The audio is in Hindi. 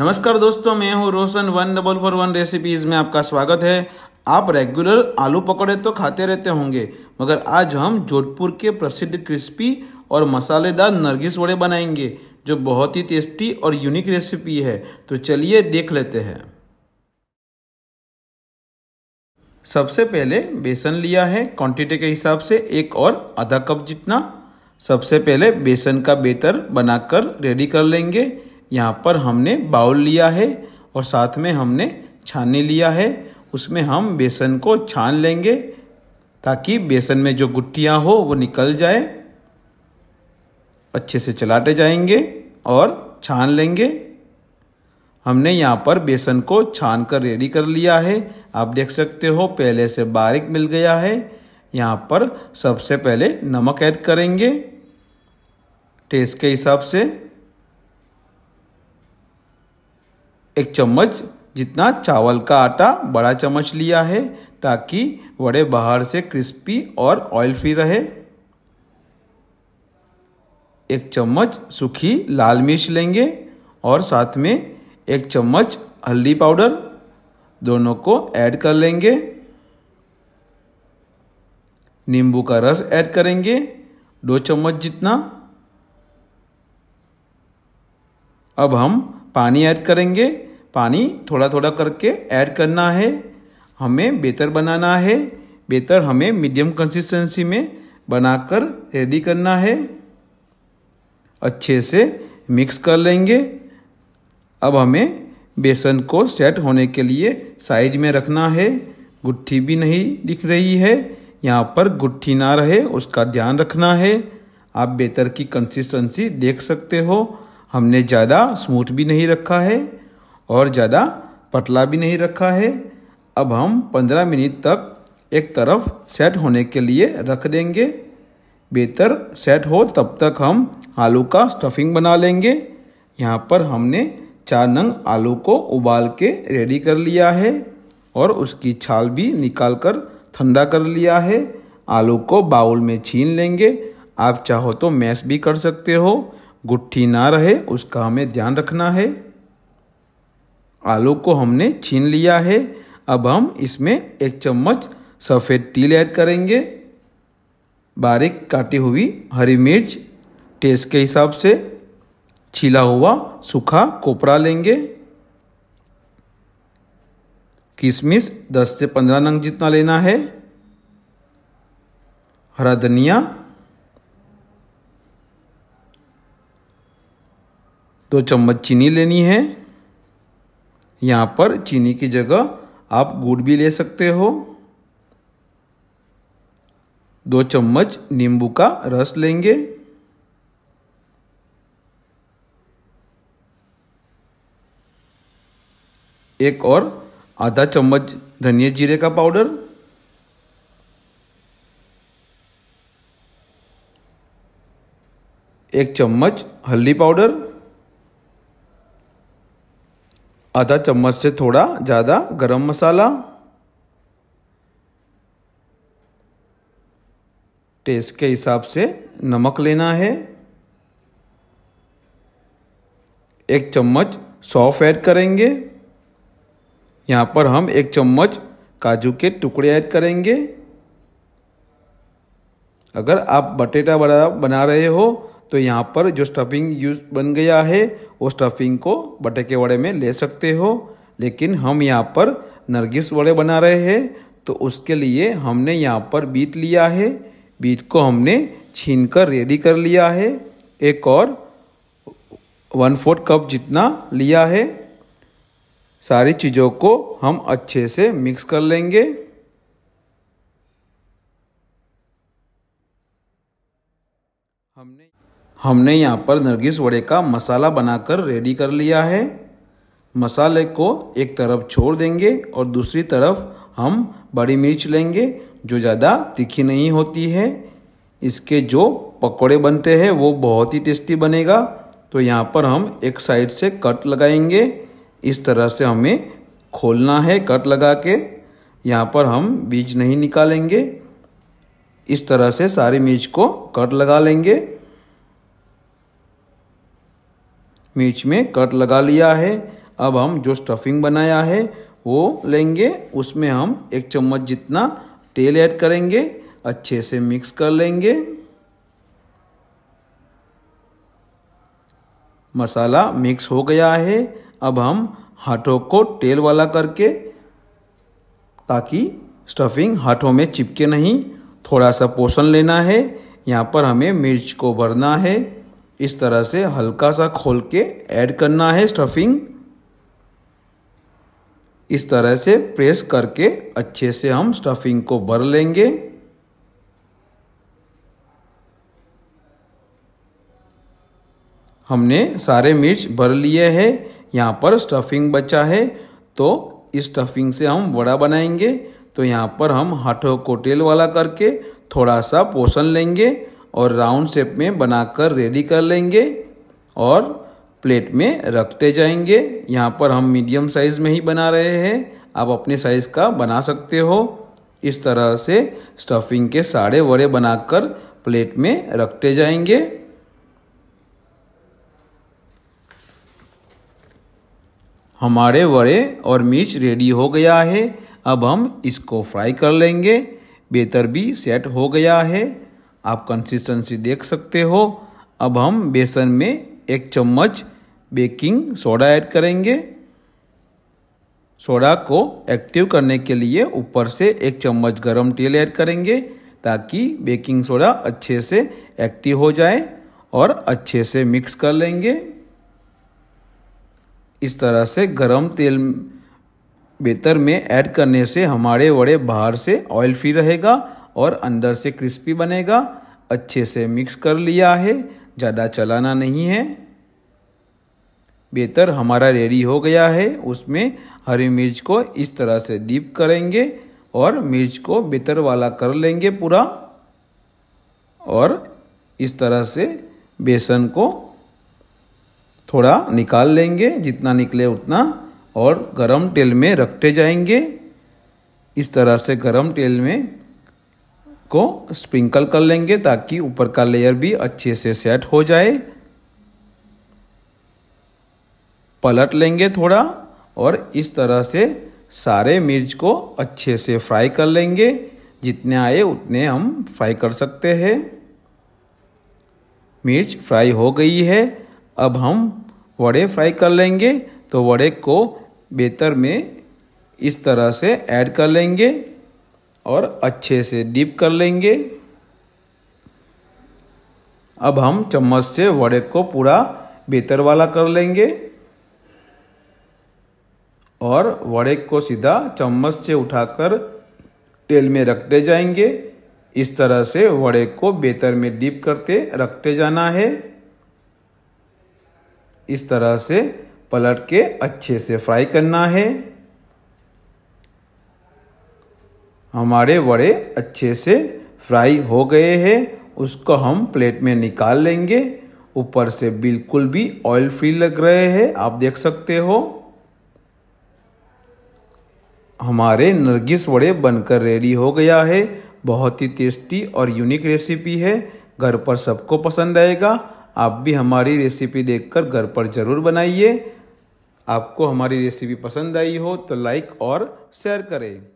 नमस्कार दोस्तों मैं हूँ Roshan one double four one recipes में आपका स्वागत है आप रेगुलर आलू पकौड़े तो खाते रहते होंगे मगर आज हम जोधपुर के प्रसिद्ध क्रिस्पी और मसालेदार नरगिस वड़े बनाएंगे जो बहुत ही टेस्टी और यूनिक रेसिपी है तो चलिए देख लेते हैं सबसे पहले बेसन लिया है क्वांटिटी के हिसाब से एक और आधा कप जितना सबसे पहले बेसन का बेतर बनाकर रेडी कर लेंगे यहाँ पर हमने बाउल लिया है और साथ में हमने छाने लिया है उसमें हम बेसन को छान लेंगे ताकि बेसन में जो गुटियाँ हो वो निकल जाए अच्छे से चलाते जाएंगे और छान लेंगे हमने यहाँ पर बेसन को छान कर रेडी कर लिया है आप देख सकते हो पहले से बारीक मिल गया है यहाँ पर सबसे पहले नमक ऐड करेंगे टेस्ट के हिसाब से एक चम्मच जितना चावल का आटा बड़ा चम्मच लिया है ताकि वड़े बाहर से क्रिस्पी और ऑयल फ्री रहे एक चम्मच सूखी लाल मिर्च लेंगे और साथ में एक चम्मच हल्दी पाउडर दोनों को ऐड कर लेंगे नींबू का रस ऐड करेंगे दो चम्मच जितना अब हम पानी ऐड करेंगे पानी थोड़ा थोड़ा करके ऐड करना है हमें बेहतर बनाना है बेहतर हमें मीडियम कंसिस्टेंसी में बनाकर रेडी करना है अच्छे से मिक्स कर लेंगे अब हमें बेसन को सेट होने के लिए साइड में रखना है गुट्ठी भी नहीं दिख रही है यहाँ पर गुट्ठी ना रहे उसका ध्यान रखना है आप बेहतर की कंसिस्टेंसी देख सकते हो हमने ज़्यादा स्मूथ भी नहीं रखा है और ज़्यादा पतला भी नहीं रखा है अब हम 15 मिनट तक एक तरफ सेट होने के लिए रख देंगे बेहतर सेट हो तब तक हम आलू का स्टफिंग बना लेंगे यहाँ पर हमने चार नंग आलू को उबाल के रेडी कर लिया है और उसकी छाल भी निकाल कर ठंडा कर लिया है आलू को बाउल में छीन लेंगे आप चाहो तो मैश भी कर सकते हो गुट्ठी ना रहे उसका हमें ध्यान रखना है आलू को हमने छीन लिया है अब हम इसमें एक चम्मच सफ़ेद तिल ऐड करेंगे बारीक काटी हुई हरी मिर्च टेस्ट के हिसाब से छिला हुआ सूखा कोपरा लेंगे किशमिश 10 से 15 नंग जितना लेना है हरा धनिया दो चम्मच चीनी लेनी है यहाँ पर चीनी की जगह आप गुड़ भी ले सकते हो दो चम्मच नींबू का रस लेंगे एक और आधा चम्मच धनिया जीरे का पाउडर एक चम्मच हल्दी पाउडर आधा चम्मच से थोड़ा ज़्यादा गरम मसाला टेस्ट के हिसाब से नमक लेना है एक चम्मच सौफ ऐड करेंगे यहाँ पर हम एक चम्मच काजू के टुकड़े ऐड करेंगे अगर आप बटेटा बना बना रहे हो तो यहाँ पर जो स्टफिंग यूज बन गया है वो स्टफिंग को बटे के वड़े में ले सकते हो लेकिन हम यहाँ पर नरगिस वड़े बना रहे हैं तो उसके लिए हमने यहाँ पर बीट लिया है बीट को हमने छीन कर रेडी कर लिया है एक और वन फोर्थ कप जितना लिया है सारी चीज़ों को हम अच्छे से मिक्स कर लेंगे हमने यहाँ पर नरगिस वड़े का मसाला बनाकर रेडी कर लिया है मसाले को एक तरफ छोड़ देंगे और दूसरी तरफ हम बड़ी मिर्च लेंगे जो ज़्यादा तीखी नहीं होती है इसके जो पकोड़े बनते हैं वो बहुत ही टेस्टी बनेगा तो यहाँ पर हम एक साइड से कट लगाएंगे इस तरह से हमें खोलना है कट लगा के यहाँ पर हम बीज नहीं निकालेंगे इस तरह से सारी मिर्च को कट लगा लेंगे बीच में कट लगा लिया है अब हम जो स्टफिंग बनाया है वो लेंगे उसमें हम एक चम्मच जितना तेल ऐड करेंगे अच्छे से मिक्स कर लेंगे मसाला मिक्स हो गया है अब हम हाथों को तेल वाला करके ताकि स्टफिंग हाथों में चिपके नहीं थोड़ा सा पोषण लेना है यहाँ पर हमें मिर्च को भरना है इस तरह से हल्का सा खोल के ऐड करना है स्टफिंग इस तरह से प्रेस करके अच्छे से हम स्टफिंग को भर लेंगे हमने सारे मिर्च भर लिए हैं यहाँ पर स्टफिंग बचा है तो इस स्टफिंग से हम वड़ा बनाएंगे तो यहाँ पर हम हाथों को तेल वाला करके थोड़ा सा पोषण लेंगे और राउंड शेप में बनाकर रेडी कर लेंगे और प्लेट में रखते जाएंगे यहाँ पर हम मीडियम साइज़ में ही बना रहे हैं आप अपने साइज़ का बना सकते हो इस तरह से स्टफिंग के साड़े वड़े बनाकर प्लेट में रखते जाएंगे हमारे वड़े और मिर्च रेडी हो गया है अब हम इसको फ्राई कर लेंगे बेहतर भी सेट हो गया है आप कंसिस्टेंसी देख सकते हो अब हम बेसन में एक चम्मच बेकिंग सोडा ऐड करेंगे सोडा को एक्टिव करने के लिए ऊपर से एक चम्मच गरम तेल ऐड करेंगे ताकि बेकिंग सोडा अच्छे से एक्टिव हो जाए और अच्छे से मिक्स कर लेंगे इस तरह से गरम तेल बेतर में ऐड करने से हमारे वड़े बाहर से ऑयल फ्री रहेगा और अंदर से क्रिस्पी बनेगा अच्छे से मिक्स कर लिया है ज़्यादा चलाना नहीं है बेहतर हमारा रेडी हो गया है उसमें हरी मिर्च को इस तरह से डीप करेंगे और मिर्च को बेहतर वाला कर लेंगे पूरा और इस तरह से बेसन को थोड़ा निकाल लेंगे जितना निकले उतना और गरम तेल में रखते जाएंगे इस तरह से गरम तेल में को स्प्रिंकल कर लेंगे ताकि ऊपर का लेयर भी अच्छे से सेट हो जाए पलट लेंगे थोड़ा और इस तरह से सारे मिर्च को अच्छे से फ्राई कर लेंगे जितने आए उतने हम फ्राई कर सकते हैं मिर्च फ्राई हो गई है अब हम वड़े फ्राई कर लेंगे तो वड़े को बेहतर में इस तरह से ऐड कर लेंगे और अच्छे से डीप कर लेंगे अब हम चम्मच से वड़े को पूरा बेतर वाला कर लेंगे और वड़े को सीधा चम्मच से उठाकर तेल में रखते जाएंगे इस तरह से वड़े को बेतर में डीप करते रखते जाना है इस तरह से पलट के अच्छे से फ्राई करना है हमारे वड़े अच्छे से फ्राई हो गए हैं उसको हम प्लेट में निकाल लेंगे ऊपर से बिल्कुल भी ऑयल फ्री लग रहे हैं आप देख सकते हो हमारे नरगिस वड़े बनकर रेडी हो गया है बहुत ही टेस्टी और यूनिक रेसिपी है घर पर सबको पसंद आएगा आप भी हमारी रेसिपी देखकर घर पर ज़रूर बनाइए आपको हमारी रेसिपी पसंद आई हो तो लाइक और शेयर करें